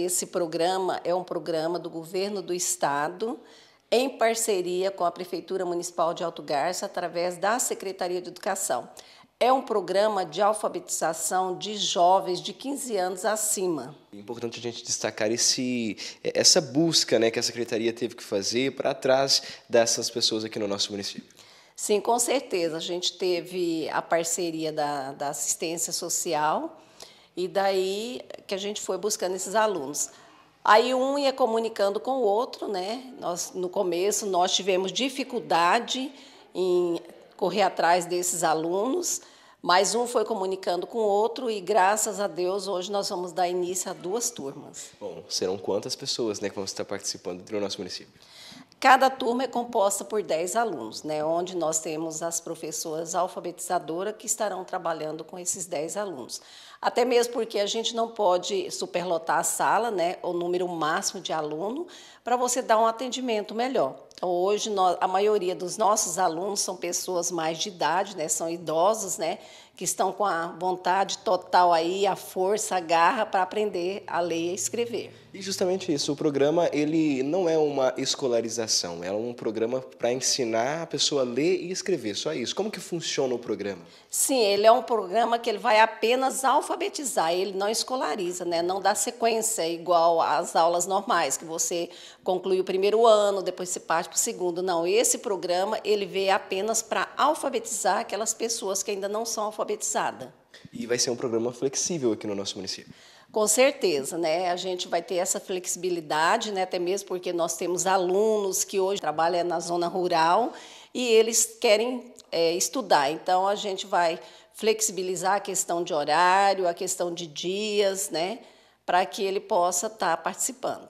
Esse programa é um programa do governo do estado em parceria com a Prefeitura Municipal de Alto Garça através da Secretaria de Educação. É um programa de alfabetização de jovens de 15 anos acima. É importante a gente destacar esse, é, essa busca né, que a Secretaria teve que fazer para atrás dessas pessoas aqui no nosso município. Sim, com certeza. A gente teve a parceria da, da assistência social, e daí que a gente foi buscando esses alunos. Aí um ia comunicando com o outro, né? Nós, no começo, nós tivemos dificuldade em correr atrás desses alunos, mas um foi comunicando com o outro e, graças a Deus, hoje nós vamos dar início a duas turmas. Bom, serão quantas pessoas né, que vão estar participando do nosso município? Cada turma é composta por 10 alunos, né, onde nós temos as professoras alfabetizadoras que estarão trabalhando com esses 10 alunos. Até mesmo porque a gente não pode superlotar a sala, né, o número máximo de aluno, para você dar um atendimento melhor. Então, hoje, nós, a maioria dos nossos alunos são pessoas mais de idade, né? são idosos, né? que estão com a vontade total aí, a força, a garra para aprender a ler e escrever. E justamente isso, o programa ele não é uma escolarização, é um programa para ensinar a pessoa a ler e escrever, só isso. Como que funciona o programa? Sim, ele é um programa que ele vai apenas alfabetizar, ele não escolariza, né? não dá sequência igual às aulas normais, que você conclui o primeiro ano, depois você parte Segundo, não, esse programa ele veio apenas para alfabetizar aquelas pessoas que ainda não são alfabetizadas. E vai ser um programa flexível aqui no nosso município. Com certeza, né? A gente vai ter essa flexibilidade, né? Até mesmo porque nós temos alunos que hoje trabalham na zona rural e eles querem é, estudar. Então a gente vai flexibilizar a questão de horário, a questão de dias, né? Para que ele possa estar tá participando.